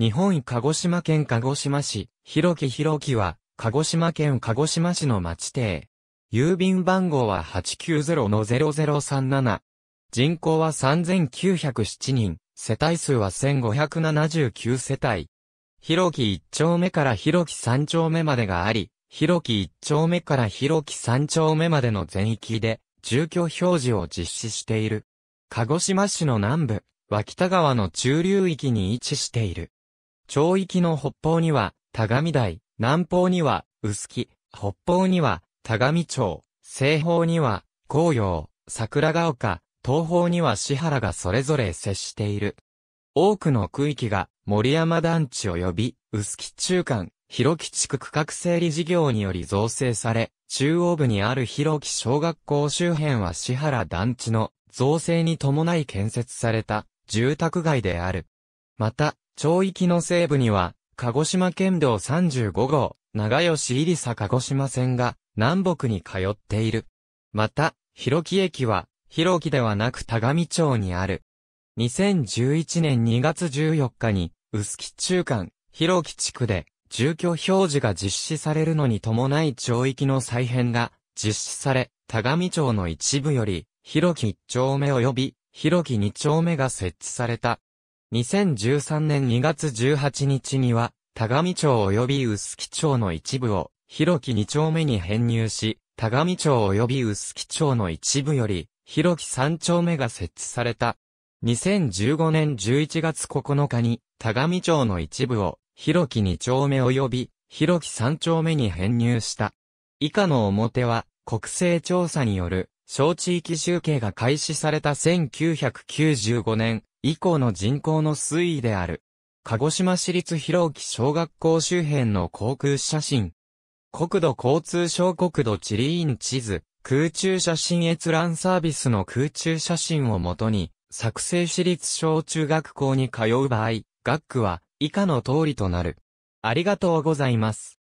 日本鹿児島県鹿児島市、広木広木は、鹿児島県鹿児島市の町邸。郵便番号は890-0037。人口は3907人、世帯数は1579世帯。広木1丁目から広木3丁目までがあり、広木1丁目から広木3丁目までの全域で、住居表示を実施している。鹿児島市の南部、脇田川の中流域に位置している。町域の北方には、田上台、南方には、臼木、北方には、田上町、西方には、紅葉、桜ヶ丘、東方には支原がそれぞれ接している。多くの区域が森山団地及び臼木中間、広木地区区画整理事業により造成され、中央部にある広木小学校周辺は支原団地の造成に伴い建設された住宅街である。また、町域の西部には、鹿児島県道35号、長吉入佐鹿児島線が南北に通っている。また、広木駅は、広木ではなく田上町にある。2011年2月14日に、臼木中間、広木地区で、住居表示が実施されるのに伴い町域の再編が実施され、田上町の一部より、広木1丁目及び、広木2丁目が設置された。2013年2月18日には、田上町及び薄木町の一部を、広木2丁目に編入し、田上町及び薄木町の一部より、広木3丁目が設置された。2015年11月9日に、田上町の一部を、広木2丁目及び、広木3丁目に編入した。以下の表は、国勢調査による、小地域集計が開始された1995年以降の人口の推移である。鹿児島市立広沖小学校周辺の航空写真。国土交通省国土地理院地図、空中写真閲覧サービスの空中写真をもとに、作成市立小中学校に通う場合、学区は以下の通りとなる。ありがとうございます。